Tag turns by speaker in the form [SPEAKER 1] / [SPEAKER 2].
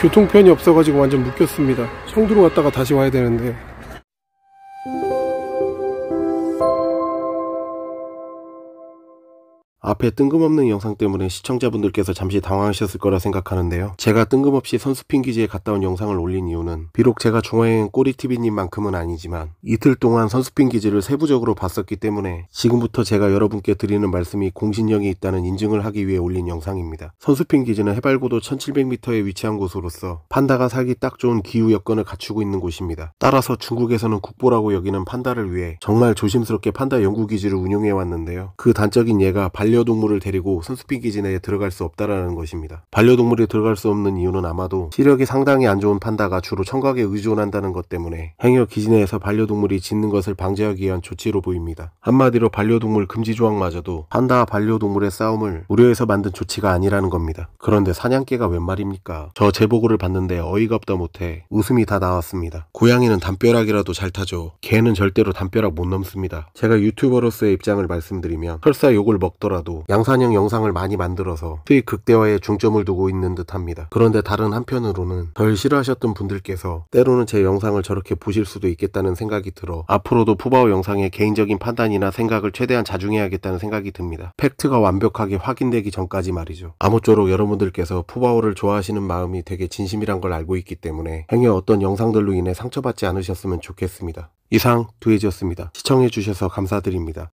[SPEAKER 1] 교통편이 없어가지고 완전 묶였습니다 청두로 갔다가 다시 와야 되는데 앞에 뜬금없는 영상 때문에 시청자분들께서 잠시 당황하셨을 거라 생각하는데요. 제가 뜬금없이 선수핀 기지에 갔다 온 영상을 올린 이유는 비록 제가 중화여행 꼬리TV님만큼은 아니지만 이틀 동안 선수핀 기지를 세부적으로 봤었기 때문에 지금부터 제가 여러분께 드리는 말씀이 공신력이 있다는 인증을 하기 위해 올린 영상입니다. 선수핀 기지는 해발고도 1700m에 위치한 곳으로서 판다가 살기 딱 좋은 기후 여건을 갖추고 있는 곳입니다. 따라서 중국에서는 국보라고 여기는 판다를 위해 정말 조심스럽게 판다 연구기지를 운영해 왔는데요. 그 단적인 예가 반려 반려동물을 데리고 선수피 기지 내에 들어갈 수 없다라는 것입니다. 반려동물이 들어갈 수 없는 이유는 아마도 시력이 상당히 안 좋은 판다가 주로 청각에 의존한다는 것 때문에 행역 기지 내에서 반려동물이 짖는 것을 방지하기 위한 조치로 보입니다. 한마디로 반려동물 금지 조항마저도 판다와 반려동물의 싸움을 우려해서 만든 조치가 아니라는 겁니다. 그런데 사냥개가 웬 말입니까? 저 제보고를 봤는데 어이가 없다 못해 웃음이 다 나왔습니다. 고양이는 담벼락이라도 잘 타죠. 개는 절대로 담벼락 못 넘습니다. 제가 유튜버로서의 입장을 말씀드리면 설사 욕을 먹더라도 하더라도 양산형 영상을 많이 만들어서 수익 극대화에 중점을 두고 있는 듯합니다. 그런데 다른 한편으로는 덜 싫어하셨던 분들께서 때로는 제 영상을 저렇게 보실 수도 있겠다는 생각이 들어 앞으로도 푸바오 영상의 개인적인 판단이나 생각을 최대한 자중해야겠다는 생각이 듭니다. 팩트가 완벽하게 확인되기 전까지 말이죠. 아무쪼록 여러분들께서 푸바오를 좋아하시는 마음이 되게 진심이란 걸 알고 있기 때문에 행여 어떤 영상들로 인해 상처받지 않으셨으면 좋겠습니다. 이상 두해지였습니다. 시청해주셔서 감사드립니다.